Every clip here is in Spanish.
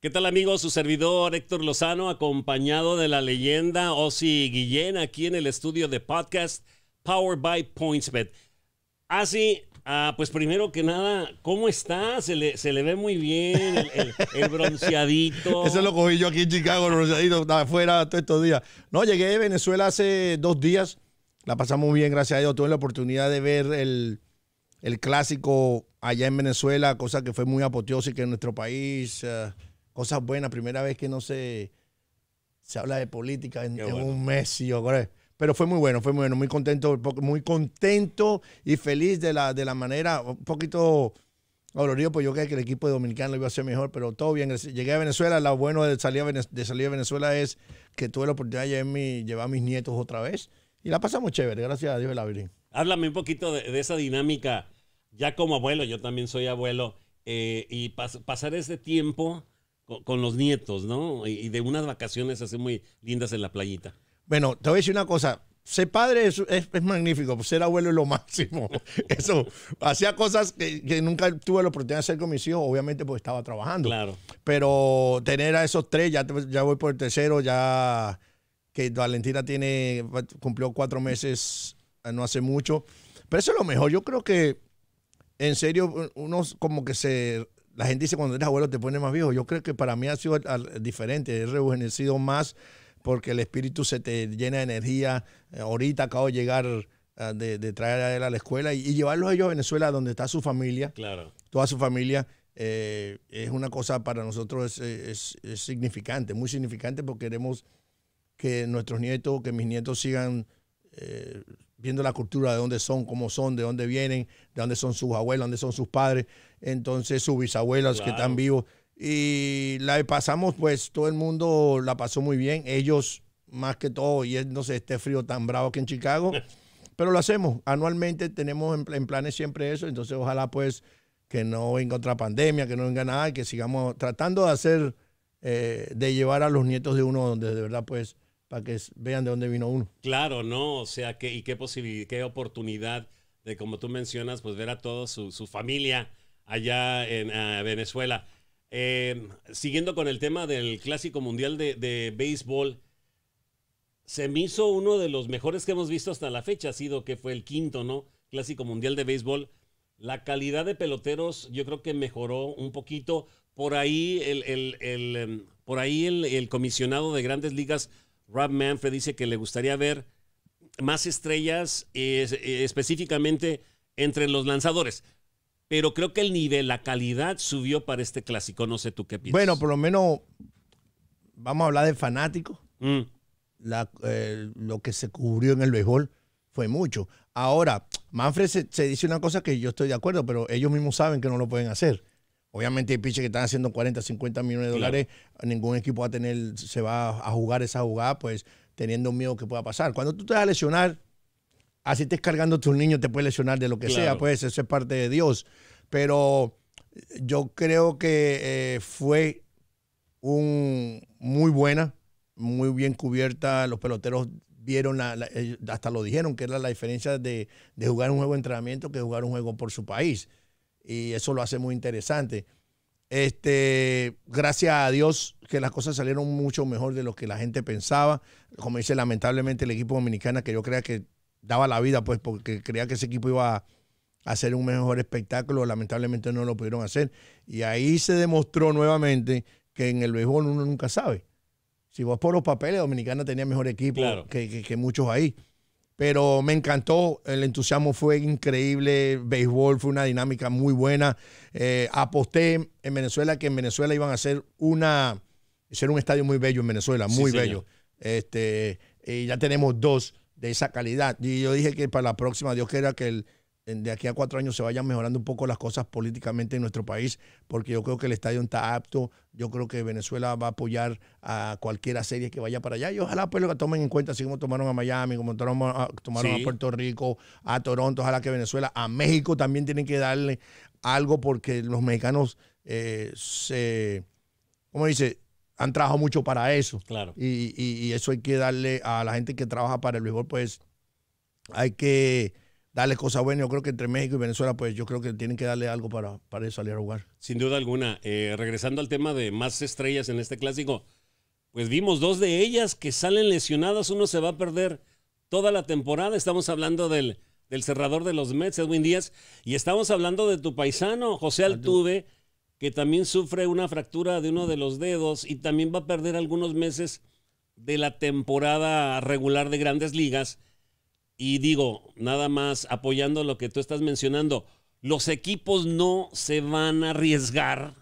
¿Qué tal amigos? Su servidor Héctor Lozano, acompañado de la leyenda Ozzy Guillén, aquí en el estudio de podcast Powered by PointsBet. Así, ah, ah, pues primero que nada, ¿cómo está? Se le, ve muy bien, el, bronceadito. Eso lo cogí yo aquí en Chicago, el bronceadito, afuera todos estos días. No, llegué de Venezuela hace dos días, la pasamos muy bien, gracias a Dios. Tuve la oportunidad de ver el, clásico allá en Venezuela, cosa que fue muy apoteósica en nuestro país. Eh, cosas buenas. Primera vez que no se, se habla de política en, un mes, y pero fue muy bueno, fue muy bueno, muy contento, muy contento y feliz de la, de la manera, un poquito dolorido, pues yo creía que el equipo dominicano lo iba a hacer mejor, pero todo bien. Llegué a Venezuela, lo bueno de salir a de Venezuela es que tuve la oportunidad de llevar, a mis nietos otra vez y la pasamos chévere, gracias a Dios la laberinto. Háblame un poquito de, esa dinámica, ya como abuelo, yo también soy abuelo, eh, y pasar ese tiempo con, los nietos, ¿no? Y, de unas vacaciones así muy lindas en la playita. Bueno, te voy a decir una cosa. Ser padre es, magnífico, pues, ser abuelo es lo máximo. Eso, hacía cosas que, nunca tuve la oportunidad de hacer con mis hijos, obviamente porque estaba trabajando. Claro. Pero tener a esos tres, ya, ya voy por el tercero, ya que Valentina tiene, cumplió cuatro meses eh, no hace mucho. Pero eso es lo mejor. Yo creo que en serio uno como que se la gente dice cuando eres abuelo te pone más viejo. Yo creo que para mí ha sido diferente. He rejuvenecido más porque el espíritu se te llena de energía. Eh, ahorita acabo de llegar ah, de, traer a él a la escuela y, llevarlos a ellos a Venezuela donde está su familia. Claro. Toda su familia. Eh, es una cosa para nosotros es, significante, muy significante porque queremos que nuestros nietos, que mis nietos sigan eh, viendo la cultura, de dónde son, cómo son, de dónde vienen, de dónde son sus abuelos, dónde son sus padres, entonces sus bisabuelas que están vivos. Y la pasamos, pues todo el mundo la pasó muy bien, ellos más que todo, y no sé, este frío tan bravo que en Chicago, pero lo hacemos, anualmente tenemos en, planes siempre eso, entonces ojalá pues que no venga otra pandemia, que no venga nada, que sigamos tratando de hacer, eh, de llevar a los nietos de uno donde de verdad pues para que vean de dónde vino uno. Claro, ¿no? O sea, que, y qué posibilidad, qué oportunidad de, como tú mencionas, pues ver a toda su, familia allá en Venezuela. Em, siguiendo con el tema del Clásico Mundial de, Béisbol, se me hizo uno de los mejores que hemos visto hasta la fecha, ha sido que fue el quinto, ¿no? Clásico Mundial de Béisbol. La calidad de peloteros yo creo que mejoró un poquito. Por ahí el, em, por ahí el comisionado de grandes ligas Rob Manfred dice que le gustaría ver más estrellas, específicamente entre los lanzadores. Pero creo que el nivel, la calidad subió para este clásico. No sé tú qué piensas. Bueno, por lo menos vamos a hablar de fanáticos. Mm. Eh, lo que se cubrió en el béisbol fue mucho. Ahora, Manfred se, dice una cosa que yo estoy de acuerdo, pero ellos mismos saben que no lo pueden hacer. Obviamente hay piches que están haciendo 40, 50 millones de dólares. Ningún equipo va a tener, se va a jugar esa jugada, pues teniendo miedo que pueda pasar. Cuando tú te vas a lesionar, así estés cargando a tus niños, te puedes lesionar de lo que sea, pues eso es parte de Dios. Pero eh, yo creo que eh, fue un muy buena, muy bien cubierta. Los peloteros vieron, la, eh, hasta lo dijeron, que era la diferencia de, de, jugar un juego de entrenamiento que jugar un juego por su país y eso lo hace muy interesante. Este, gracias a Dios que las cosas salieron mucho mejor de lo que la gente pensaba. Como dice, lamentablemente el equipo dominicano que yo creía que daba la vida, pues porque creía que ese equipo iba a hacer un mejor espectáculo, lamentablemente no lo pudieron hacer. Y ahí se demostró nuevamente que en el béisbol uno nunca sabe. Si vos por los papeles, Dominicana tenía mejor equipo que muchos ahí pero me encantó, el entusiasmo fue increíble, béisbol fue una dinámica muy buena. Eh, aposté en Venezuela que en Venezuela iban a ser una, ser un estadio muy bello en Venezuela, muy bello. Este, y ya tenemos dos de esa calidad. Y yo dije que para la próxima, Dios quiera que el de aquí a cuatro años se vayan mejorando un poco las cosas políticamente en nuestro país, porque yo creo que el estadio está apto, yo creo que Venezuela va a apoyar a cualquiera serie que vaya para allá y ojalá pues lo tomen en cuenta, así como tomaron a Miami, como tomaron a, Puerto Rico, a Toronto, ojalá que Venezuela, a México también tienen que darle algo porque los mexicanos eh, se, ¿cómo dice? Han trabajado mucho para eso. Claro. Y, y eso hay que darle a la gente que trabaja para el béisbol, pues hay que Dale, cosa buena, Yo creo que entre México y Venezuela, pues yo creo que tienen que darle algo para, para salir a jugar. Sin duda alguna. Eh, regresando al tema de más estrellas en este clásico, pues vimos dos de ellas que salen lesionadas. Uno se va a perder toda la temporada. Estamos hablando del, del cerrador de los Mets, Edwin Díaz, y estamos hablando de tu paisano, José Altuve, que también sufre una fractura de uno de los dedos y también va a perder algunos meses de la temporada regular de grandes ligas y digo, nada más apoyando lo que tú estás mencionando, los equipos no se van a arriesgar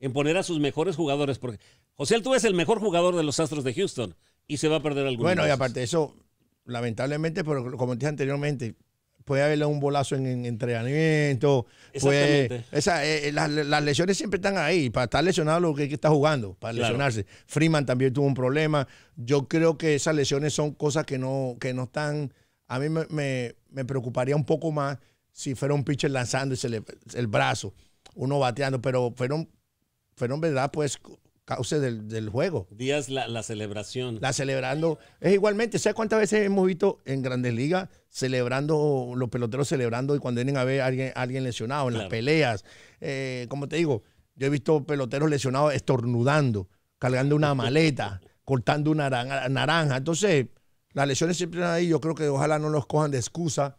en poner a sus mejores jugadores, porque José tú es el mejor jugador de los Astros de Houston y se va a perder algún Bueno, y aparte de eso, lamentablemente, pero como dije anteriormente, puede haberle un bolazo en, entrenamiento. Exactamente. esa, eh, eh, las, lesiones siempre están ahí. Para estar lesionado lo que, está jugando, para lesionarse. Freeman también tuvo un problema. Yo creo que esas lesiones son cosas que no, que no están a mí me, preocuparía un poco más si fuera un pitcher lanzando el brazo, uno bateando, pero fueron, fueron verdad, pues causas del, juego. Días, la, celebración. La celebrando. Es igualmente, ¿sabes cuántas veces hemos visto en grandes ligas celebrando, los peloteros celebrando y cuando vienen a ver a alguien, alguien lesionado, en las peleas? Eh, como te digo, yo he visto peloteros lesionados estornudando, cargando una maleta, cortando una naranja. Entonces, las lesiones siempre están ahí. Yo creo que ojalá no nos cojan de excusa,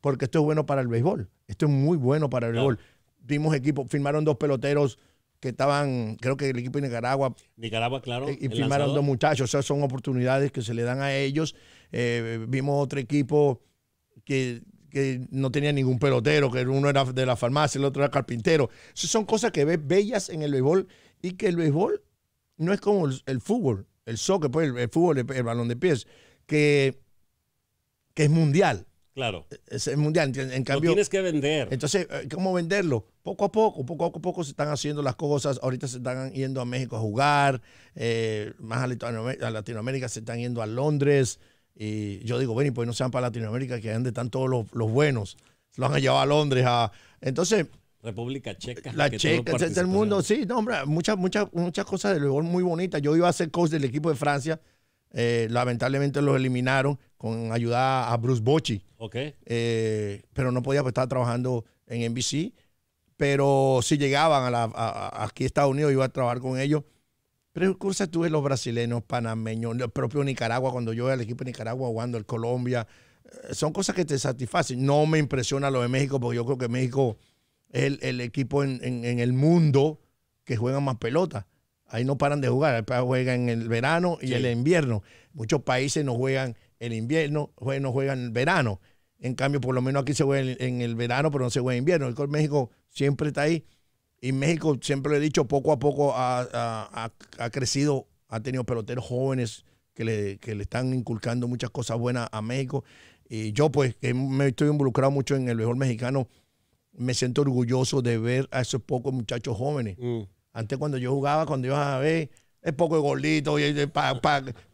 porque esto es bueno para el béisbol. Esto es muy bueno para el béisbol. Vimos equipos, firmaron dos peloteros que estaban, creo que el equipo de Nicaragua. Nicaragua, claro. Eh, y, firmaron dos muchachos. O sea, son oportunidades que se le dan a ellos. Eh, vimos otro equipo que, no tenía ningún pelotero, que uno era de la farmacia, el otro era carpintero. son cosas que ves bellas en el béisbol y que el béisbol no es como el, fútbol, el soccer, pues, el, fútbol, el balón de pies que, que es mundial. Claro. E, es, mundial. En, cambio, Lo tienes que vender. Entonces, eh, ¿cómo venderlo? Poco a poco, poco a poco se están haciendo las cosas. Ahorita se están yendo a México a jugar, eh, más a Latinoamérica, Latinoamérica, se están yendo a Londres. Y yo digo, ven y pues no sean para Latinoamérica, que donde están todos los, los buenos. lo han llevado a Londres. A, entonces, República Checa. La Checa, el mundo, sí, no, hombre, muchas, muchas, muchas cosas de luego muy bonitas. Yo iba a ser coach del equipo de Francia eh, lamentablemente los eliminaron con ayuda a Bruce Bochi. Eh, pero no podía pues, estar trabajando en NBC. Pero si llegaban a, la, aquí a Estados Unidos, iba a trabajar con ellos. Pero tú tuve los brasileños, panameños, el propio Nicaragua, cuando yo al equipo de Nicaragua jugando, el Colombia. Eh, son cosas que te satisfacen. No me impresiona lo de México, porque yo creo que México es el, equipo en el mundo que juega más pelota. Ahí no paran de jugar. Juegan en el verano y el invierno. Muchos países no juegan el invierno, no juegan el verano. En cambio, por lo menos aquí se juega en, el verano, pero no se juega en invierno. El México siempre está ahí. Y México, siempre lo he dicho, poco a poco ha, crecido, ha tenido peloteros jóvenes que le, le están inculcando muchas cosas buenas a México. Y yo, pues, que me estoy involucrado mucho en el mejor mexicano, me siento orgulloso de ver a esos pocos muchachos jóvenes. Mm. Antes cuando yo jugaba, cuando iba a ver, es poco de gordito,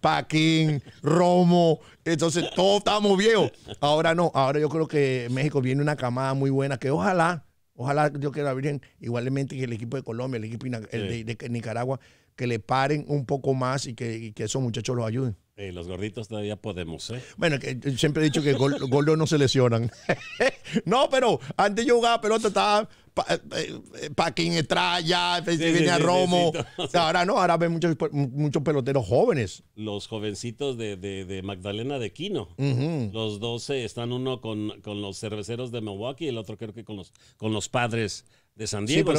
Paquín, Romo, entonces todos estábamos viejos. Ahora no, ahora yo creo que México viene una camada muy buena que ojalá, ojalá yo la abrir igualmente que el equipo de Colombia, el equipo de, Nicaragua, que le paren un poco más y que, esos muchachos los ayuden. los gorditos todavía podemos, ¿eh? Bueno, siempre he dicho que gordos no se lesionan. no, pero antes yo jugaba pelota, estaba Paquín Estralla, eh, eh, sí, Romo. ahora no, ahora ven muchos, muchos peloteros jóvenes. Los jovencitos de, Magdalena de Quino. Los 12 están uno con, los cerveceros de Milwaukee y el otro creo que con los, con los padres de San Diego.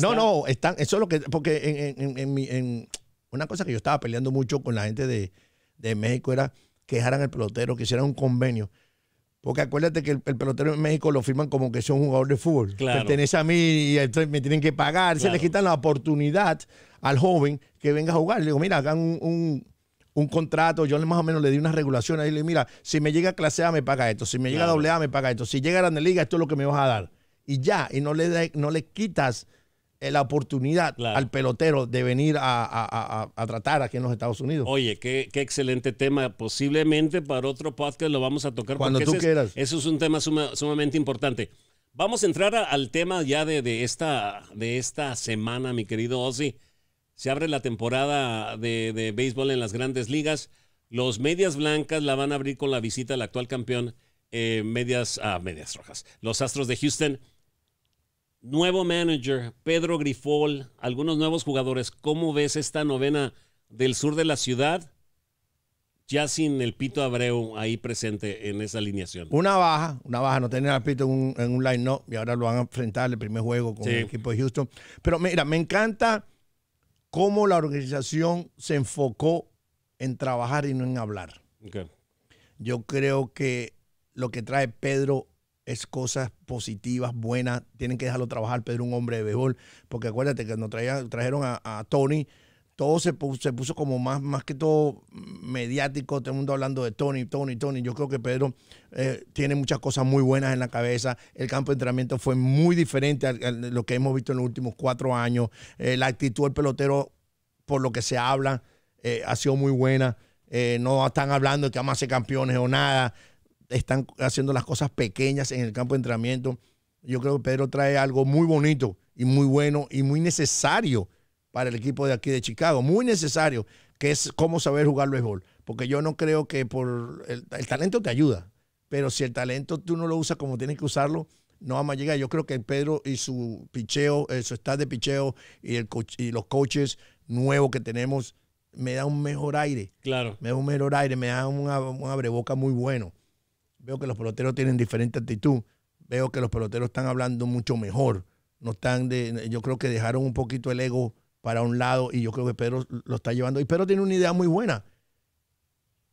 No, no, están, eso es lo que. Porque en, en, en, una cosa que yo estaba peleando mucho con la gente de, de México era que dejaran el pelotero, que hicieran un convenio. Porque acuérdate que el, pelotero en México lo firman como que son jugador de fútbol. Pertenece a mí y entonces me tienen que pagar. Se le quitan la oportunidad al joven que venga a jugar. Le digo, mira, hagan un, contrato, yo más o menos le di unas regulaciones ahí le digo, mira, si me llega clase A me paga esto, si me llega doble A me paga esto, si llega a Grande Liga esto es lo que me vas a dar. Y ya, y no le, no le quitas eh, la oportunidad al pelotero de venir a, a, a, tratar aquí en los Estados Unidos. Oye, qué, excelente tema. Posiblemente para otro podcast lo vamos a tocar. Cuando tú quieras. eso es un tema sumamente importante. Vamos a entrar al tema ya de, esta, de esta semana, mi querido Ozzy. Se abre la temporada de, béisbol en las grandes ligas. Los medias blancas la van a abrir con la visita del actual campeón, eh, medias, ah, medias rojas, los Astros de Houston nuevo manager, Pedro Grifol, algunos nuevos jugadores. ¿Cómo ves esta novena del sur de la ciudad? Ya sin el Pito Abreu ahí presente en esa alineación. Una baja, una baja, no tener al Pito en un, line-up y ahora lo van a enfrentar el primer juego con el equipo de Houston. Pero mira, me encanta cómo la organización se enfocó en trabajar y no en hablar. Yo creo que lo que trae Pedro es cosas positivas, buenas. Tienen que dejarlo trabajar, Pedro, un hombre de béisbol. Porque acuérdate que nos traía, trajeron a, Tony. Todo se puso, se puso como más, más que todo mediático, todo el mundo hablando de Tony, Tony, Tony. Yo creo que Pedro eh, tiene muchas cosas muy buenas en la cabeza. El campo de entrenamiento fue muy diferente a, lo que hemos visto en los últimos cuatro años. Eh, la actitud del pelotero, por lo que se habla, eh, ha sido muy buena. no están hablando de que vamos a ser campeones o nada están haciendo las cosas pequeñas en el campo de entrenamiento. Yo creo que Pedro trae algo muy bonito y muy bueno y muy necesario para el equipo de aquí de Chicago, muy necesario, que es cómo saber jugar béisbol. Porque yo no creo que por el, talento te ayuda, pero si el talento tú no lo usas como tienes que usarlo, no vamos a llegar. Yo creo que Pedro y su picheo, eh, su estado de picheo y, el y los coaches nuevos que tenemos me da un mejor aire. Claro. Me da un mejor aire, me da un abreboca muy bueno. Veo que los peloteros tienen diferente actitud. Veo que los peloteros están hablando mucho mejor. No están de, yo creo que dejaron un poquito el ego para un lado y yo creo que Pedro lo está llevando. Y Pedro tiene una idea muy buena.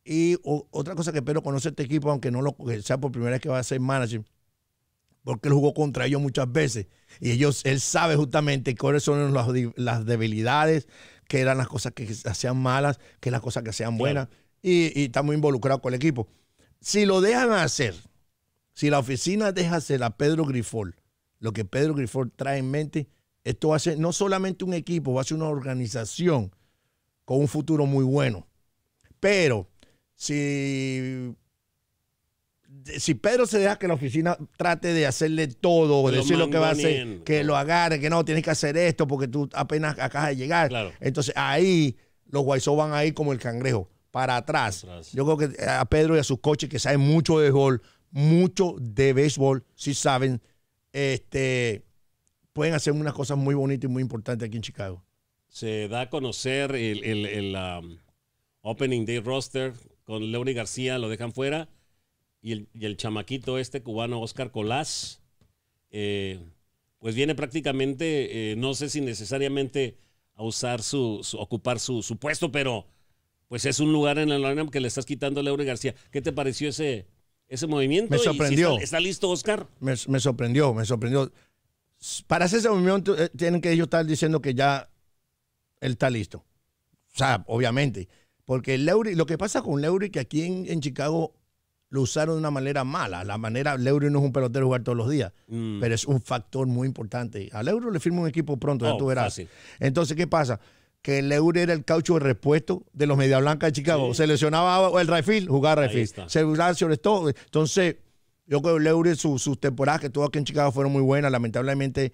Y otra cosa que Pedro conoce este equipo, aunque no lo sea por primera vez que va a ser manager, porque él jugó contra ellos muchas veces. Y ellos, él sabe justamente cuáles son las, debilidades, qué eran las cosas que hacían malas, qué eran las cosas que hacían buenas. y está muy involucrado con el equipo si lo dejan hacer, si la oficina deja hacer a Pedro Grifol lo que Pedro Grifol trae en mente, esto va a ser no solamente un equipo, va a ser una organización con un futuro muy bueno. Pero si, si Pedro se deja que la oficina trate de hacerle todo, decir lo que va a hacer, que lo agarre, que no, tienes que hacer esto porque tú apenas acabas de llegar. Entonces ahí los guaisos van a ir como el cangrejo para atrás. Yo creo que a Pedro y a sus coches que saben mucho de gol, mucho de béisbol, si saben, este, pueden hacer unas cosas muy bonitas y muy importantes aquí en Chicago. Se da a conocer el, um, Opening Day roster con Leoni García, lo dejan fuera, y el, chamaquito este cubano, Oscar Colás, eh, pues viene prácticamente, eh, no sé si necesariamente a usar su, ocupar su puesto, pero pues es un lugar en el que le estás quitando a Leury García. ¿Qué te pareció ese, ese movimiento? Me sorprendió. está, listo, Oscar? Me, sorprendió, me sorprendió. Para hacer ese movimiento, eh, tienen que ellos estar diciendo que ya él está listo. O sea, obviamente. Porque Leury, lo que pasa con Leury, que aquí en, Chicago lo usaron de una manera mala. La manera, Leury no es un pelotero jugar todos los días, mm. pero es un factor muy importante. A Leury le firma un equipo pronto, ya oh, tú verás. Entonces, ¿qué pasa? que el era el caucho de repuesto de los Media Blanca de Chicago. Se lesionaba el refil, jugaba refil. Se sobre todo. Entonces, yo creo que el sus temporadas que tuvo aquí en Chicago fueron muy buenas. Lamentablemente,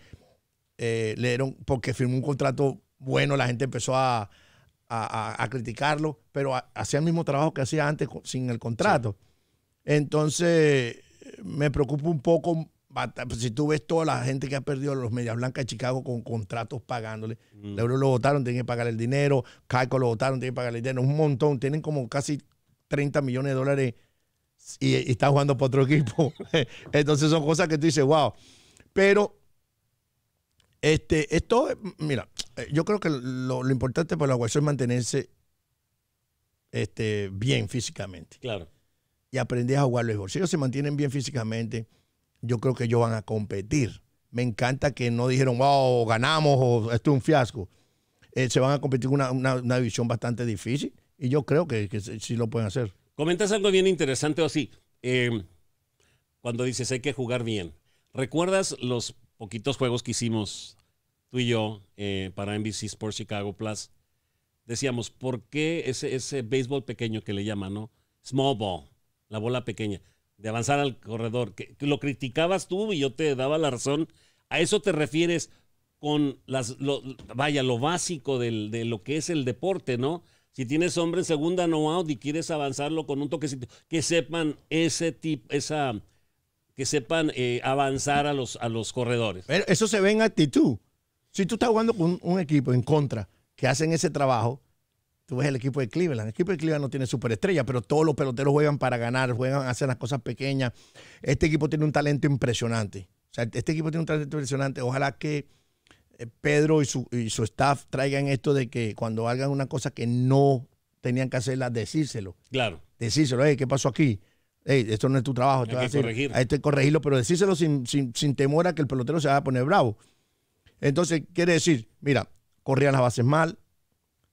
eh, le dieron, porque firmó un contrato bueno, la gente empezó a, criticarlo, pero hacía el mismo trabajo que hacía antes sin el contrato. Entonces, me preocupa un poco pues, si tú ves toda la gente que ha perdido los Medias Blancas de Chicago con contratos pagándole, mm. lo votaron, tienen que pagar el dinero, Caico lo votaron, tienen que pagar el dinero, un montón, tienen como casi 30 millones de dólares y, están jugando para otro equipo. Entonces son cosas que tú dices, wow. Pero este, esto, mira, yo creo que lo, importante para la Guayzó es mantenerse este, bien físicamente. Claro. Y aprender a jugar mejor, Si ellos se mantienen bien físicamente, yo creo que ellos van a competir. Me encanta que no dijeron, wow, ganamos o esto es un fiasco. Eh, se van a competir con una, una, división bastante difícil y yo creo que, que sí lo pueden hacer. Comentas algo bien interesante así. Em, cuando dices hay que jugar bien. ¿Recuerdas los poquitos juegos que hicimos tú y yo eh, para NBC Sports Chicago Plus? Decíamos, ¿por qué ese, ese béisbol pequeño que le llaman, no? Small ball, la bola pequeña de avanzar al corredor, que, lo criticabas tú y yo te daba la razón. ¿A eso te refieres con las, lo, vaya, lo básico de lo que es el deporte, ¿no? Si tienes hombre en segunda no out y quieres avanzarlo con un toquecito, que sepan ese tipo, esa, que sepan eh, avanzar a los, a los corredores. Pero eso se ve en actitud. Si tú estás jugando con un equipo en contra que hacen ese trabajo, Tú ves el equipo de Cleveland. El equipo de Cleveland no tiene superestrella, pero todos los peloteros juegan para ganar, juegan a hacer las cosas pequeñas. Este equipo tiene un talento impresionante. O sea, este equipo tiene un talento impresionante. Ojalá que eh, Pedro y su, staff traigan esto de que cuando hagan una cosa que no tenían que hacerla, decírselo. Claro. Decírselo, hey, ¿qué pasó aquí? esto no es tu trabajo. Hay que corregirlo, Hay que corregirlo, pero decírselo sin, temor a que el pelotero se vaya a poner bravo. Entonces, quiere decir, mira, corrían las bases mal,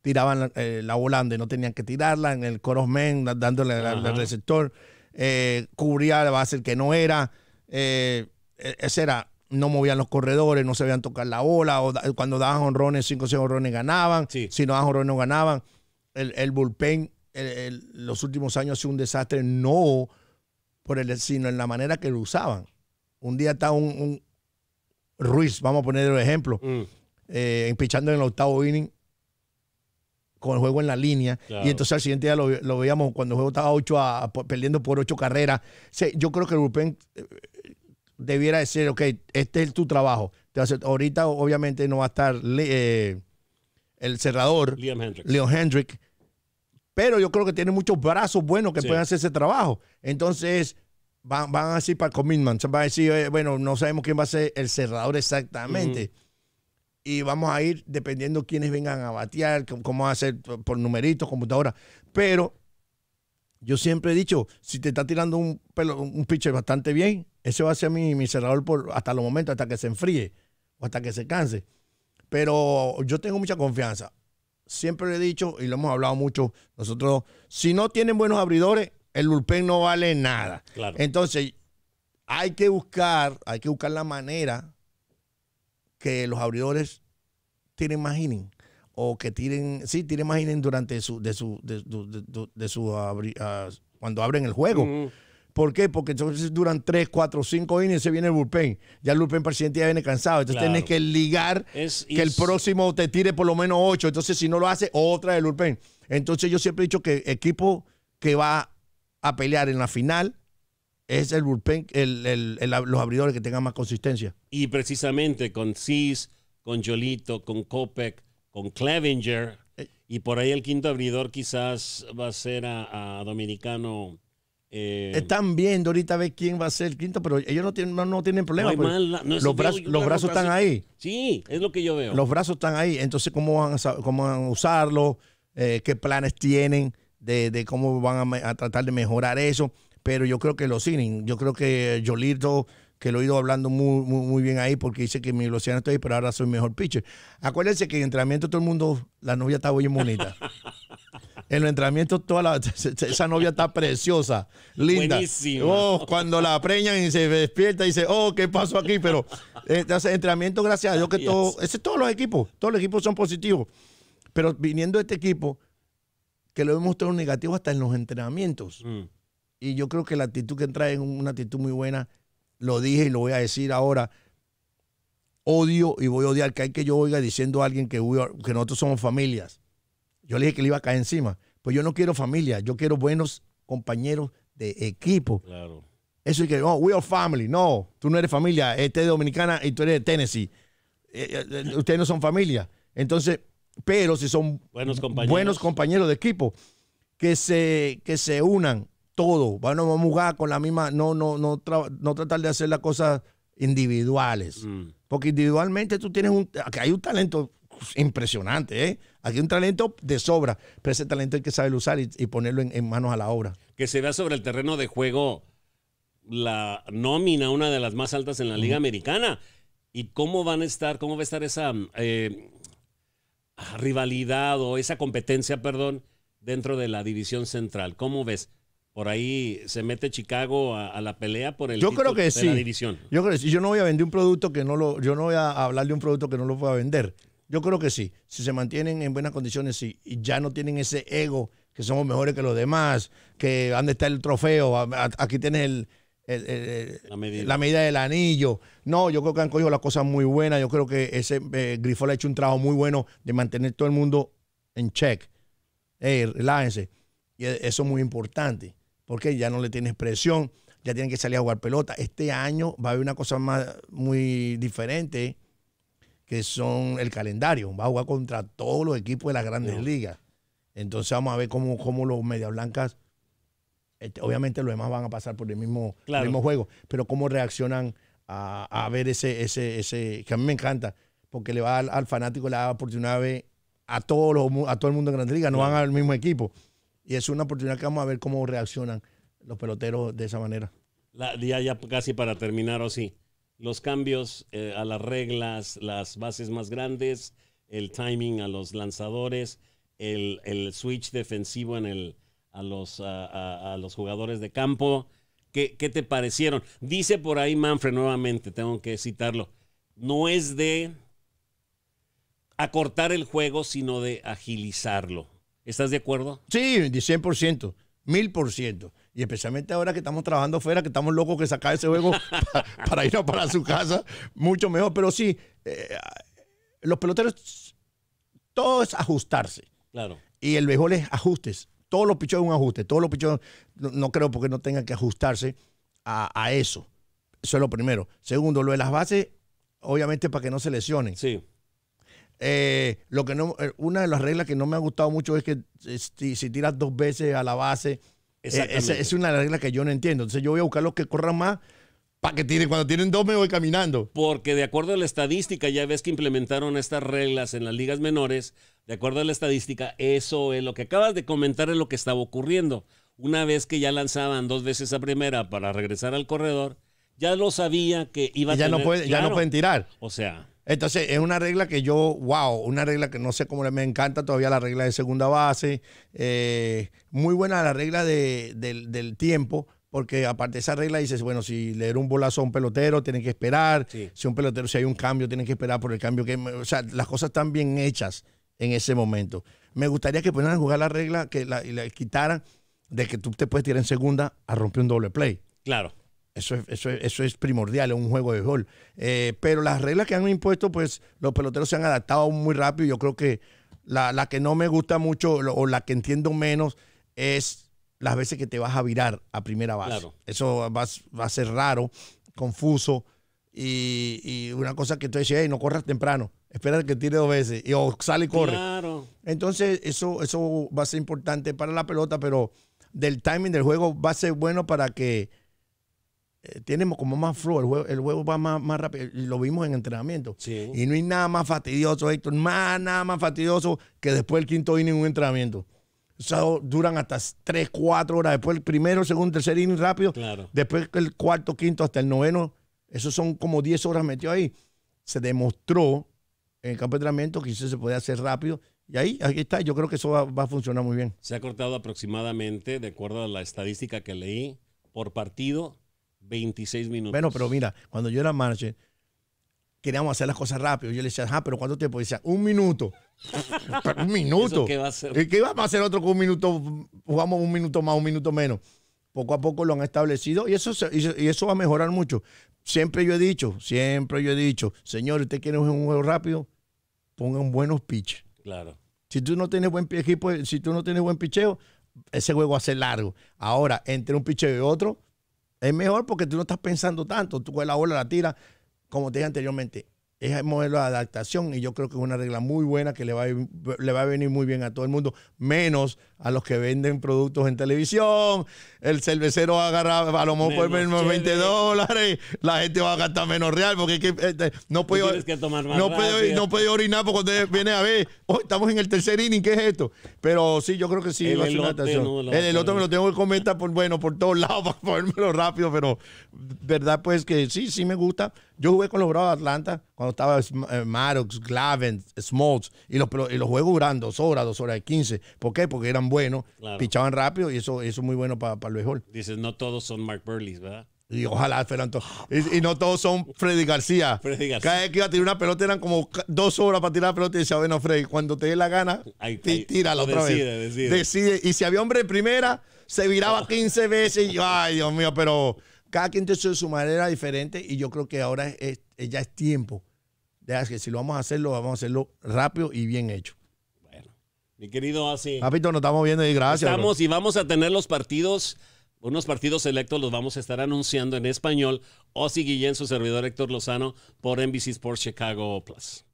tiraban eh, la bola donde no tenían que tirarla, en el Coros dándole al receptor, eh, cubría la base que no era. Eh, e-, ese era, no movían los corredores, no se veían tocar la bola, o cuando daban honrones, 5 o 6 honrones ganaban, si no daban honrones no ganaban. El, el bullpen, los últimos años ha sido un desastre, no por el sino en la manera que lo usaban. Un día está un, Ruiz, vamos a poner el ejemplo, mm. en el octavo inning, con el juego en la línea. Y entonces al siguiente día lo, veíamos cuando el juego estaba 8 perdiendo por ocho carreras. yo creo que el bullpen eh, debiera decir, ok, este es tu trabajo. ahorita obviamente no va a estar eh, el cerrador, Hendrick. Leon Hendrick, pero yo creo que tiene muchos brazos buenos que pueden hacer ese trabajo. Entonces, van, van a decir para el commitment, va a decir, eh, bueno, no sabemos quién va a ser el cerrador exactamente y vamos a ir dependiendo quiénes vengan a batear, cómo hacer por numeritos, computadora. Pero yo siempre he dicho, si te está tirando un, pelo, un pitcher bastante bien, ese va a ser mi, cerrador por, hasta los momentos, hasta que se enfríe o hasta que se canse. Pero yo tengo mucha confianza. Siempre lo he dicho y lo hemos hablado mucho nosotros. Si no tienen buenos abridores, el bullpen no vale nada. Entonces, hay que buscar, hay que buscar la manera que los abridores tienen más inning o que tiren, sí, tiren más inning durante su, de su, de, su ah, cuando abren el juego. ¿Por qué? Porque entonces duran 3, 4, 5 innings se viene el bullpen. Ya el bullpen presidente ya viene cansado. Entonces tienes que ligar que el próximo te tire por lo menos ocho Entonces, si no lo hace, otra del bullpen. Entonces, yo siempre he dicho que equipo que va a pelear en la final es el bullpen, el, los abridores que tengan más consistencia. Y precisamente con Cis, con Jolito, con Kopek, con Clevenger. Eh. y por ahí el quinto abridor quizás va a ser a, Dominicano. Eh, están viendo ahorita a quién va a ser el quinto, pero ellos no tienen, no, tienen problema. Pues. los, brazos, están ahí. Sí, es lo que yo veo. Los brazos están ahí. Entonces, ¿cómo van a, cómo van a usarlo? Eh, ¿Qué planes tienen de, cómo van a, tratar de mejorar eso? pero yo creo que los Cine, yo creo que Jolito eh, que lo he ido hablando muy, muy, bien ahí porque dice que mi velocidad no está ahí, pero ahora soy mejor pitcher. Acuérdense que en entrenamiento todo el mundo, la novia está muy bonita. en los entrenamientos toda la, esa novia está preciosa, linda. Oh, cuando la preñan y se despierta y dice, oh, ¿qué pasó aquí? Pero eh, entonces, entrenamiento, gracias a Dios que todo, ese todos los equipos, todos los equipos son positivos. Pero viniendo este equipo, que lo hemos tenido negativo hasta en los entrenamientos. Mm. Y yo creo que la actitud que entra es una actitud muy buena. Lo dije y lo voy a decir ahora. Odio y voy a odiar que hay que yo oiga diciendo a alguien que, que nosotros somos familias. Yo le dije que le iba a caer encima. Pues yo no quiero familia, yo quiero buenos compañeros de equipo. Eso es que, oh, we are family. No, tú no eres familia. Este es dominicana y tú eres de Tennessee. Eh, eh, eh, ustedes no son familia. Entonces, pero si son buenos compañeros, buenos compañeros de equipo, que se, que se unan todo. Bueno, vamos a jugar con la misma, no, no, no, no tratar de hacer las cosas individuales. Mm. Porque individualmente tú tienes un, hay un talento impresionante, ¿eh? hay un talento de sobra, pero ese talento hay que saber usar y, ponerlo en, manos a la obra. Que se vea sobre el terreno de juego la nómina, una de las más altas en la Liga Americana. ¿Y cómo van a estar, cómo va a estar esa eh, rivalidad o esa competencia, perdón, dentro de la división central? ¿Cómo ves? por ahí se mete Chicago a, la pelea por el yo de la división. Yo creo que sí. Yo no voy a vender un producto que no lo, yo no voy a hablar de un producto que no lo pueda vender. Yo creo que sí. Si se mantienen en buenas condiciones, sí. Y ya no tienen ese ego que somos mejores que los demás, que de está el trofeo, aquí tienes el, la, medida. del anillo. No, yo creo que han cogido las cosas muy buenas. Yo creo que ese eh, ha hecho un trabajo muy bueno de mantener todo el mundo en check. relájense. Y e, eso es muy importante porque ya no le tiene presión, ya tienen que salir a jugar pelota. Este año va a haber una cosa más muy diferente, que son el calendario. Va a jugar contra todos los equipos de las grandes ligas. Entonces vamos a ver cómo, cómo los Media Blancas, este, obviamente los demás van a pasar por el mismo, mismo juego, pero cómo reaccionan a, ver ese, ese, ese, que a mí me encanta, porque le va al, al fanático la oportunidad de ver a, todos a todo el mundo en Grandes Ligas, no van al mismo equipo. Y es una oportunidad que vamos a ver cómo reaccionan los peloteros de esa manera. ya, ya casi para terminar, o sí. Los cambios eh, a las reglas, las bases más grandes, el timing a los lanzadores, el, switch defensivo en el, a, los, jugadores de campo. ¿Qué, ¿Qué, te parecieron? Dice por ahí Manfred nuevamente, tengo que citarlo. No es de acortar el juego, sino de agilizarlo. ¿Estás de acuerdo? Sí, 100%, ciento Y especialmente ahora que estamos trabajando fuera que estamos locos que sacar ese juego para, ir a para su casa, mucho mejor. Pero sí, eh, los peloteros, todo es ajustarse. Claro. Y el mejor es ajustes. Todos los pichones un ajuste. Todos los pichones, no, creo porque no tengan que ajustarse a, a eso. Eso es lo primero. Segundo, lo de las bases, obviamente para que no se lesionen. Sí. Eh, lo que no, eh, una de las reglas que no me ha gustado mucho es que eh, si, tiras dos veces a la base, es una regla que yo no entiendo. Entonces yo voy a buscar lo que corran más para que tiren. Cuando tienen dos me voy caminando. Porque de acuerdo a la estadística, ya ves que implementaron estas reglas en las ligas menores, de acuerdo a la estadística, eso es lo que acabas de comentar es lo que estaba ocurriendo. Una vez que ya lanzaban dos veces a primera para regresar al corredor, ya lo sabía que iba a ya ya no pueden tirar. O sea. Entonces, es una regla que yo, wow, una regla que no sé cómo le me encanta todavía la regla de segunda base. Eh, muy buena la regla de, del, tiempo, porque aparte de esa regla dices, bueno, si le dieron un bolazo a un pelotero, tienen que esperar. Si un pelotero, si hay un cambio, tienen que esperar por el cambio que. O sea, las cosas están bien hechas en ese momento. Me gustaría que pudieran jugar la regla que la, y la quitaran de que tú te puedes tirar en segunda a romper un doble play. Claro. Eso es, eso, primordial, en un juego de gol. Eh, pero las reglas que han impuesto, pues los peloteros se han adaptado muy rápido. Yo creo que la, que no me gusta mucho o la que entiendo menos es las veces que te vas a virar a primera base. Eso va, a ser raro, confuso. Y, y una cosa que tú dices, no corras temprano, espera que tire dos veces, y, o sale y corre. Entonces, eso, eso va a ser importante para la pelota, pero del timing del juego va a ser bueno para que tenemos como más flow, el huevo, va más, rápido, lo vimos en entrenamiento. Y no hay nada más fastidioso, Héctor, más, nada más fastidioso que después del quinto inning en un entrenamiento. O sea, duran hasta 3, 4 horas. Después el primero, segundo, tercer inning rápido. Después el cuarto, quinto, hasta el noveno. Eso son como 10 horas metido ahí. Se demostró en el campo de entrenamiento que eso se podía hacer rápido. Y ahí, ahí está. Yo creo que eso va, va a funcionar muy bien. Se ha cortado aproximadamente, de acuerdo a la estadística que leí, por partido, 26 minutos. Bueno, pero mira, cuando yo era manager, queríamos hacer las cosas rápido. Yo le decía, ajá, ah, pero ¿cuánto tiempo? Y decía, un minuto. un minuto. ¿Qué va a hacer? ¿Qué vamos a hacer otro con un minuto? Jugamos un minuto más, un minuto menos. Poco a poco lo han establecido y eso, y eso va a mejorar mucho. Siempre yo he dicho, siempre yo he dicho, señor, usted quiere un juego rápido, pongan buenos pitch Claro. Si tú no tienes buen equipo, si tú no tienes buen picheo, ese juego va a ser largo. Ahora, entre un picheo y otro, es mejor porque tú no estás pensando tanto. Tú con la bola la tiras, como te dije anteriormente es modelo de adaptación y yo creo que es una regla muy buena que le va, a, le va a venir muy bien a todo el mundo, menos a los que venden productos en televisión. El cervecero va a agarrar, a lo mejor menos 20 dólares, la gente va a gastar menos real porque este, no puede no, orinar porque usted viene a ver, hoy oh, estamos en el tercer inning, ¿qué es esto? Pero sí, yo creo que sí va a ser una adaptación. el, otro me lo tengo que comentar por bueno, por todos lados para ponérmelo rápido, pero verdad pues que sí, sí me gusta. Yo jugué con los Bravos de Atlanta cuando estaba eh, Maddox, Glavin, Smoltz, y los, y los juegos duraban dos horas, dos horas y quince. ¿Por qué? Porque eran buenos, pichaban rápido y eso, es muy bueno para, para el béisbol. Dices, no todos son Mark Burleys, ¿verdad? Y ojalá, Fernando. Y, no todos son Freddy García. Freddy Cada vez que iba a tirar una pelota eran como dos horas para tirar la pelota y decía, bueno, Freddy, cuando te dé la gana, otra vez. Decide. Y si había hombre en primera, se viraba quince veces y yo, ay, Dios mío, pero cada quien hecho de su manera diferente y yo creo que ahora eh, ya es tiempo. De que si lo vamos a hacerlo, vamos a hacerlo rápido y bien hecho. Bueno, mi querido así. Papito, nos estamos viendo y gracias. Estamos y vamos a tener los partidos unos partidos selectos los vamos a estar anunciando en español. Ozzy Guillén, su servidor Héctor Lozano, por NBC Sports Chicago Plus.